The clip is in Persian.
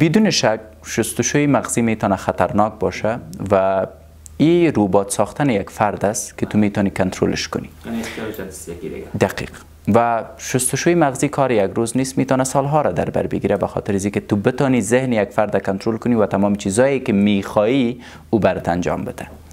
بدون شک شستشوی مغزی میتونه خطرناک باشه و این روبات ساختن یک فرد است که تو میتونی کنترلش کنی یعنی دقیق و شستشوی مغزی کار یک روز نیست میتونه سالها را در بر بگیره به خاطر که تو بتانی ذهن یک فرد کنترل کنی و تمام چیزایی که میخوایی او برات انجام بده